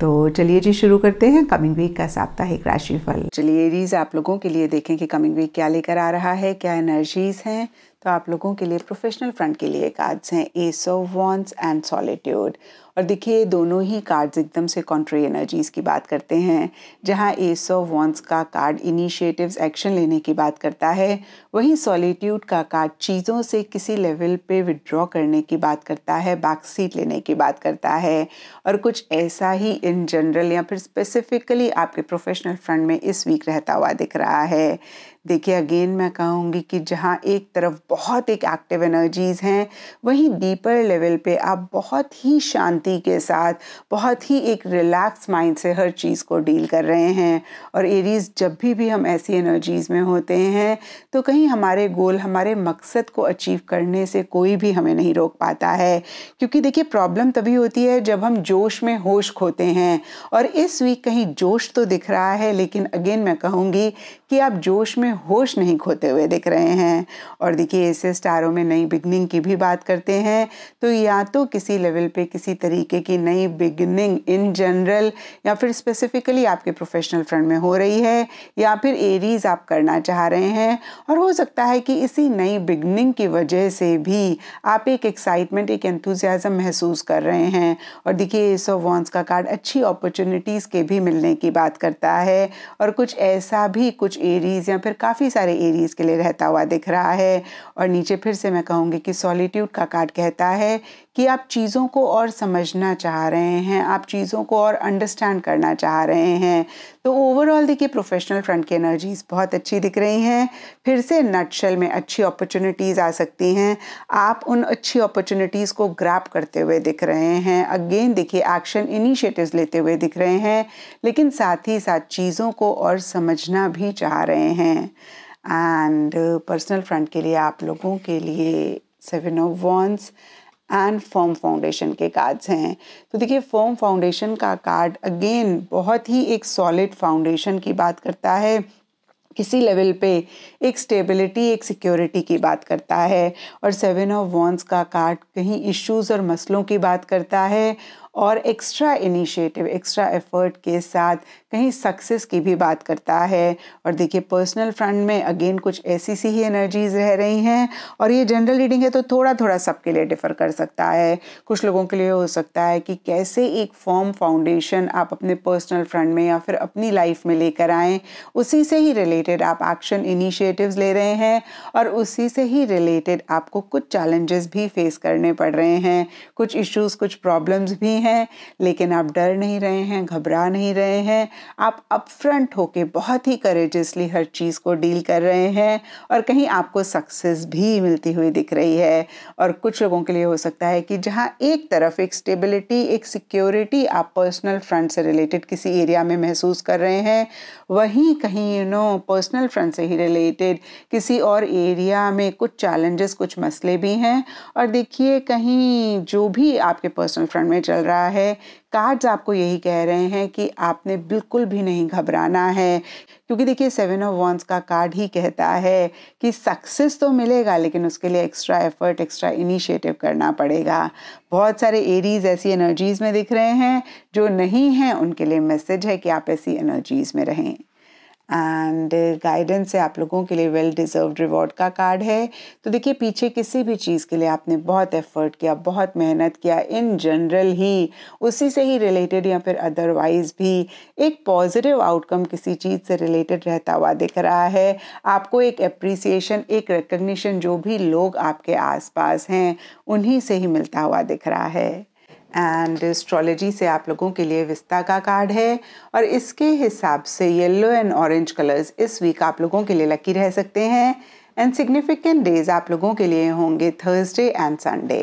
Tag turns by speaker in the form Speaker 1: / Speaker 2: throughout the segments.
Speaker 1: तो चलिए जी शुरू करते हैं कमिंग वीक का साप्ताहिक राशिफल चलिए रीज आप लोगों के लिए देखें कि कमिंग वीक क्या लेकर आ रहा है क्या एनर्जीज हैं तो आप लोगों के लिए प्रोफेशनल फ्रंट के लिए कार्ड्स हैं ace of wands and solitude और देखिए दोनों ही कार्ड्स एकदम से कॉन्ट्री एनर्जीज़ की बात करते हैं जहाँ एस ऑफ वॉन्स का कार्ड इनिशिएटिव्स एक्शन लेने की बात करता है वहीं सॉलिट्यूड का कार्ड चीज़ों से किसी लेवल पे विड्रॉ करने की बात करता है बाकसीट लेने की बात करता है और कुछ ऐसा ही इन जनरल या फिर स्पेसिफिकली आपके प्रोफेशनल फ्रंट में इस वीक रहता हुआ दिख रहा है देखिए अगेन मैं कहूँगी कि जहाँ एक तरफ बहुत एक एक्टिव एनर्जीज़ हैं वहीं डीपर लेवल पे आप बहुत ही शांति के साथ बहुत ही एक रिलैक्स माइंड से हर चीज़ को डील कर रहे हैं और एरीज जब भी भी हम ऐसी एनर्जीज़ में होते हैं तो कहीं हमारे गोल हमारे मकसद को अचीव करने से कोई भी हमें नहीं रोक पाता है क्योंकि देखिए प्रॉब्लम तभी होती है जब हम जोश में होश खोते हैं और इस वीक कहीं जोश तो दिख रहा है लेकिन अगेन मैं कहूँगी कि आप जोश में होश नहीं खोते हुए दिख रहे हैं और देखिए ऐसे स्टारों में नई बिगनिंग की भी बात करते हैं तो या तो किसी लेवल पे किसी तरीके की नई बिगनिंग इन जनरल या फिर स्पेसिफिकली आपके प्रोफेशनल फ्रंट में हो रही है या फिर एरीज आप करना चाह रहे हैं और हो सकता है कि इसी नई बिगनिंग की वजह से भी आप एक एक्साइटमेंट एक एंथुजियाज़म महसूस कर रहे हैं और देखिए एस ऑफ वॉन्स का कार्ड अच्छी अपॉर्चुनिटीज़ के भी मिलने की बात करता है और कुछ ऐसा भी कुछ एरीज़ या फिर काफ़ी सारे एरीज़ के लिए रहता हुआ दिख रहा है और नीचे फिर से मैं कहूँगी कि सॉलिट्यूड का कार्ड कहता है कि आप चीज़ों को और समझना चाह रहे हैं आप चीज़ों को और अंडरस्टैंड करना चाह रहे हैं तो ओवरऑल देखिए प्रोफेशनल फ्रंट की एनर्जीज़ बहुत अच्छी दिख रही हैं फिर से नटशल में अच्छी अपॉर्चुनिटीज़ आ सकती हैं आप उन अच्छी अपॉर्चुनिटीज़ को ग्रैप करते हुए दिख रहे हैं अगेन देखिए एक्शन इनिशिएटिव्स लेते हुए दिख रहे हैं लेकिन साथ ही साथ चीज़ों को और समझना भी चाह रहे हैं एंड पर्सनल फ्रंट के लिए आप लोगों के लिए seven of wands and form foundation के कार्ड्स हैं तो देखिए फॉर्म फाउंडेशन का कार्ड अगेन बहुत ही एक सॉलिड फाउंडेशन की बात करता है किसी लेवल पे एक स्टेबिलिटी एक सिक्योरिटी की बात करता है और सेवन ऑफ वॉन्स का कार्ड कहीं इश्यूज और मसलों की बात करता है और एक्स्ट्रा इनिशिएटिव एक्स्ट्रा एफर्ट के साथ कहीं सक्सेस की भी बात करता है और देखिए पर्सनल फ्रंट में अगेन कुछ ऐसी सी ही एनर्जीज रह रही हैं और ये जनरल रीडिंग है तो थोड़ा थोड़ा सबके लिए डिफ़र कर सकता है कुछ लोगों के लिए हो सकता है कि कैसे एक फॉर्म फाउंडेशन आप अपने पर्सनल फ्रंट में या फिर अपनी लाइफ में लेकर आएँ उसी से ही रिलेटेड आप एक्शन इनिशिएटिव्स ले रहे हैं और उसी से ही रिलेटेड आपको कुछ चैलेंजेस भी फेस करने पड़ रहे हैं कुछ इश्यूज कुछ प्रॉब्लम्स भी हैं लेकिन आप डर नहीं रहे हैं घबरा नहीं रहे हैं आप अपफ्रंट होके बहुत ही करेजसली हर चीज़ को डील कर रहे हैं और कहीं आपको सक्सेस भी मिलती हुई दिख रही है और कुछ लोगों के लिए हो सकता है कि जहाँ एक तरफ एक स्टेबिलिटी एक सिक्योरिटी आप पर्सनल फ्रंट से रिलेटेड किसी एरिया में महसूस कर रहे हैं वहीं कहीं यू नो पर्सनल फ्रंट से ही रिलेटेड किसी और एरिया में कुछ चैलेंजेस कुछ मसले भी हैं और देखिए कहीं जो भी आपके पर्सनल फ्रंट में चल रहा है कार्ड्स आपको यही कह रहे हैं कि आपने बिल्कुल भी नहीं घबराना है क्योंकि देखिए सेवन ऑफ वॉन्स का कार्ड ही कहता है कि सक्सेस तो मिलेगा लेकिन उसके लिए एक्स्ट्रा एफर्ट एक्स्ट्रा इनिशिएटिव करना पड़ेगा बहुत सारे एरीज ऐसी एनर्जीज़ में दिख रहे हैं जो नहीं हैं उनके लिए मैसेज है कि आप ऐसी एनर्जीज़ में रहें एंड गाइडेंस है आप लोगों के लिए वेल डिज़र्व रिवॉर्ड का कार्ड है तो देखिए पीछे किसी भी चीज़ के लिए आपने बहुत एफर्ट किया बहुत मेहनत किया इन जनरल ही उसी से ही रिलेटेड या फिर अदरवाइज भी एक पॉजिटिव आउटकम किसी चीज़ से रिलेटेड रहता हुआ दिख रहा है आपको एक अप्रिसिएशन एक रिकग्निशन जो भी लोग आपके आसपास हैं उन्हीं से ही मिलता हुआ दिख रहा है एंड एस्ट्रोलॉजी से आप लोगों के लिए विस्ता का कार्ड है और इसके हिसाब से येलो एंड ऑरेंज कलर्स इस वीक आप लोगों के लिए लकी रह सकते हैं एंड सिग्निफिकेंट डेज आप लोगों के लिए होंगे थर्सडे एंड संडे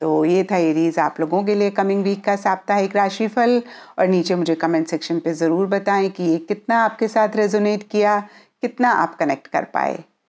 Speaker 1: तो ये था एरीज आप लोगों के लिए कमिंग वीक का साप्ताहिक राशिफल और नीचे मुझे कमेंट सेक्शन पे ज़रूर बताएं कि ये कितना आपके साथ रेजोनेट किया कितना आप कनेक्ट कर पाए